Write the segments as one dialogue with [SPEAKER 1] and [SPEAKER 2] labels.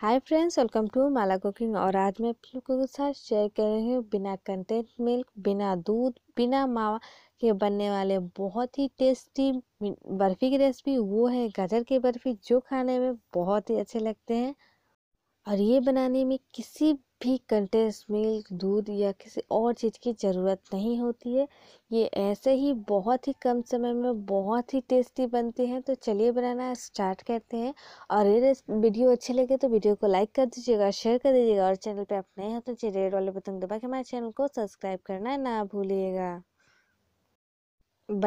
[SPEAKER 1] hi friends welcome to Mala cooking और आज मैं आप लोगों के साथ शेयर कर रही हूँ बिना कंटेंट मिल्क बिना दूध बिना मावा के बनने वाले बहुत ही टेस्टी बर्फ़ी की रेसिपी वो है गाजर की बर्फ़ी जो खाने में बहुत ही अच्छे लगते हैं और ये बनाने में किसी भी कंटेंस मिल्क दूध या किसी और चीज़ की ज़रूरत नहीं होती है ये ऐसे ही बहुत ही कम समय में बहुत ही टेस्टी बनते हैं तो चलिए बनाना स्टार्ट करते हैं और ये वीडियो अच्छी लगे तो वीडियो को लाइक कर दीजिएगा शेयर कर दीजिएगा और चैनल पे आप नए हैं तो चलिए रेड वाले बटन दबा के हमारे चैनल को सब्सक्राइब करना ना भूलिएगा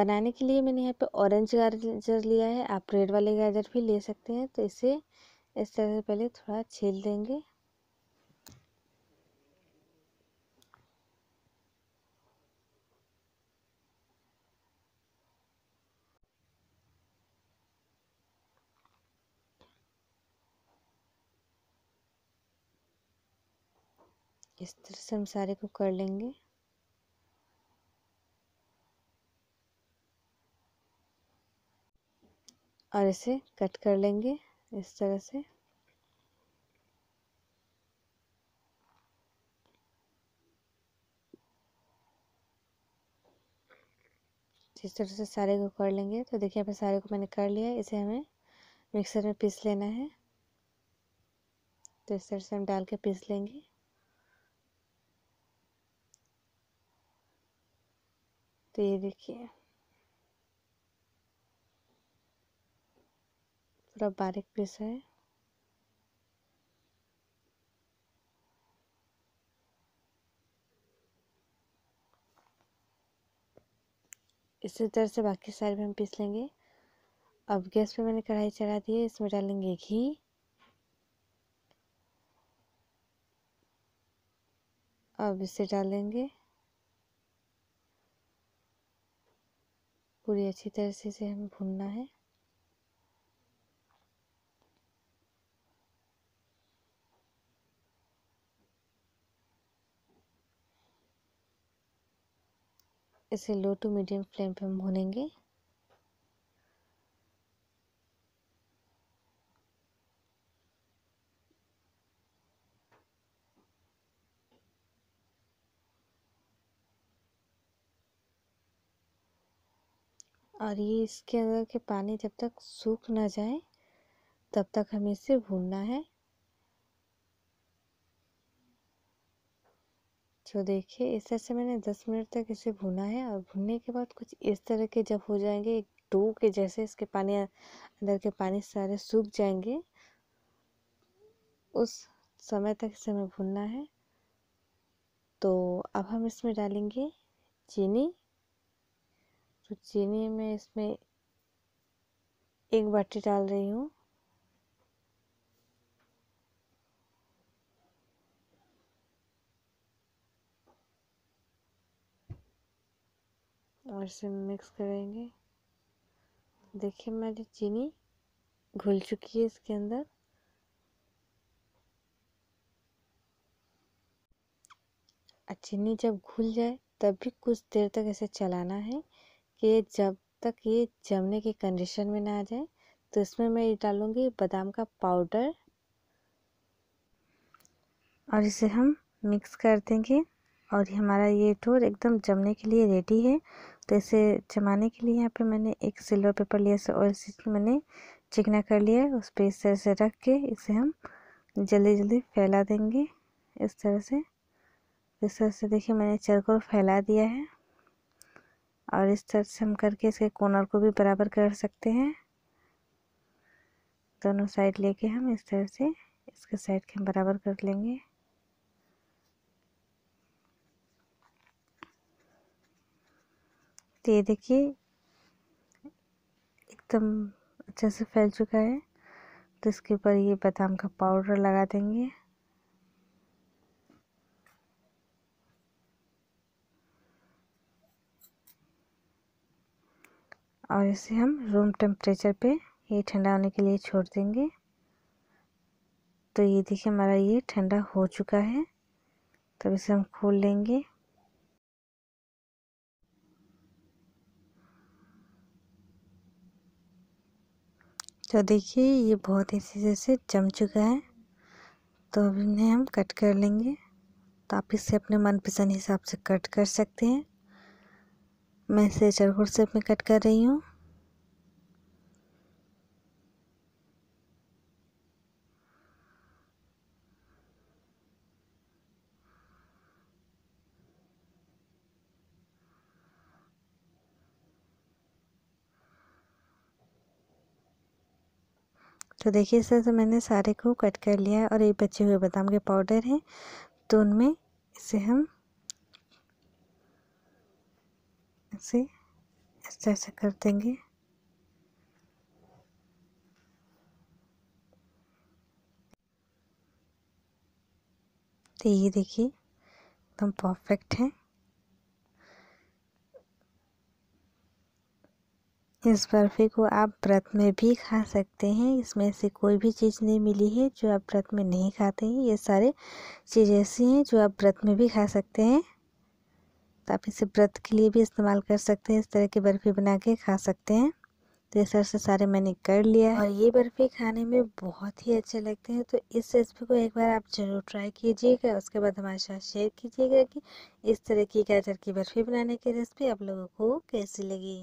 [SPEAKER 1] बनाने के लिए मैंने यहाँ पर ऑरेंज गाजर लिया है आप रेड वाले गाजर भी ले सकते हैं तो इसे इस तरह से पहले थोड़ा छील देंगे इस तरह से हम सारे को कर लेंगे और इसे कट कर लेंगे इस तरह से जिस तरह से सारे को कर लेंगे तो देखिए यहाँ सारे को मैंने कर लिया इसे हमें मिक्सर में पीस लेना है तो इस तरह से हम डाल के पीस लेंगे तो ये देखिए पूरा मतलब बारीक पीसा है इसी तरह से बाकी साइड में हम पीस लेंगे अब गैस पे मैंने कढ़ाई चढ़ा दी है इसमें डालेंगे घी अब इसे डालेंगे पूरी अच्छी तरह से इसे हमें भूनना है इसे लो टू मीडियम फ्लेम पे हम भूनेंगे और ये इसके अंदर के पानी जब तक सूख ना जाए तब तक हमें इसे भूनना है तो देखिए इस तरह से मैंने दस मिनट तक इसे भुना है और भुनने के बाद कुछ इस तरह के जब हो जाएंगे एक डो के जैसे इसके पानी अंदर के पानी सारे सूख जाएंगे उस समय तक इसे हमें भुनना है तो अब हम इसमें डालेंगे चीनी तो चीनी मैं इसमें एक बाटी डाल रही हूँ और इसे मिक्स करेंगे देखिए मेरी चीनी घुल चुकी है इसके अंदर चीनी जब घुल जाए तब भी कुछ देर तक इसे चलाना है कि जब तक ये जमने की कंडीशन में ना आ जाए तो इसमें मैं ये डालूँगी बादाम का पाउडर और इसे हम मिक्स कर देंगे और हमारा ये ठोर एकदम जमने के लिए रेडी है तो इसे जमाने के लिए यहाँ पे मैंने एक सिल्वर पेपर लिया से और इसे मैंने चिकना कर लिया है उस पर इस तरह से रख के इसे हम जल्दी जल्दी फैला देंगे इस तरह से इस तरह से देखिए मैंने चरकोर फैला दिया है और इस तरह से हम करके इसके कॉर्नर को भी बराबर कर सकते हैं दोनों साइड लेके हम इस तरह से इसके साइड के हम बराबर कर लेंगे तो ये देखिए एकदम अच्छे से फैल चुका है तो इसके ऊपर ये बादाम का पाउडर लगा देंगे और इसे हम रूम टेम्परेचर पे ये ठंडा होने के लिए छोड़ देंगे तो ये देखिए हमारा ये ठंडा हो चुका है तब तो इसे हम खोल लेंगे तो देखिए ये बहुत तरह से जम चुका है तो अब इन्हें हम कट कर लेंगे तो आप इसे अपने मनपसंद हिसाब से कट कर सकते हैं मैं इसे चरखुर सेप में कट कर रही हूँ तो देखिए तरह तो मैंने सारे को कट कर लिया है और ये बचे हुए बादाम के पाउडर हैं तो उनमें इसे हम इसे इस तरह से कर देंगे तो ये देखिए एकदम परफेक्ट है इस बर्फ़ी को आप व्रत में भी खा सकते हैं इसमें से कोई भी चीज़ नहीं मिली है जो आप व्रत में नहीं खाते हैं ये सारे चीज़ ऐसी हैं जो आप व्रत में भी खा सकते हैं तो आप इसे व्रत के लिए भी इस्तेमाल कर सकते हैं इस तरह की बर्फ़ी बना के खा सकते हैं तो इस तरह से सारे मैंने कर लिया और ये बर्फ़ी खाने में बहुत ही अच्छे लगते हैं तो इस रेसिपी को एक बार आप ज़रूर ट्राई कीजिएगा उसके बाद हमारे साथ शेयर कीजिएगा कि इस तरह की गाजर की बर्फ़ी बनाने की रेसिपी आप लोगों को कैसी लगी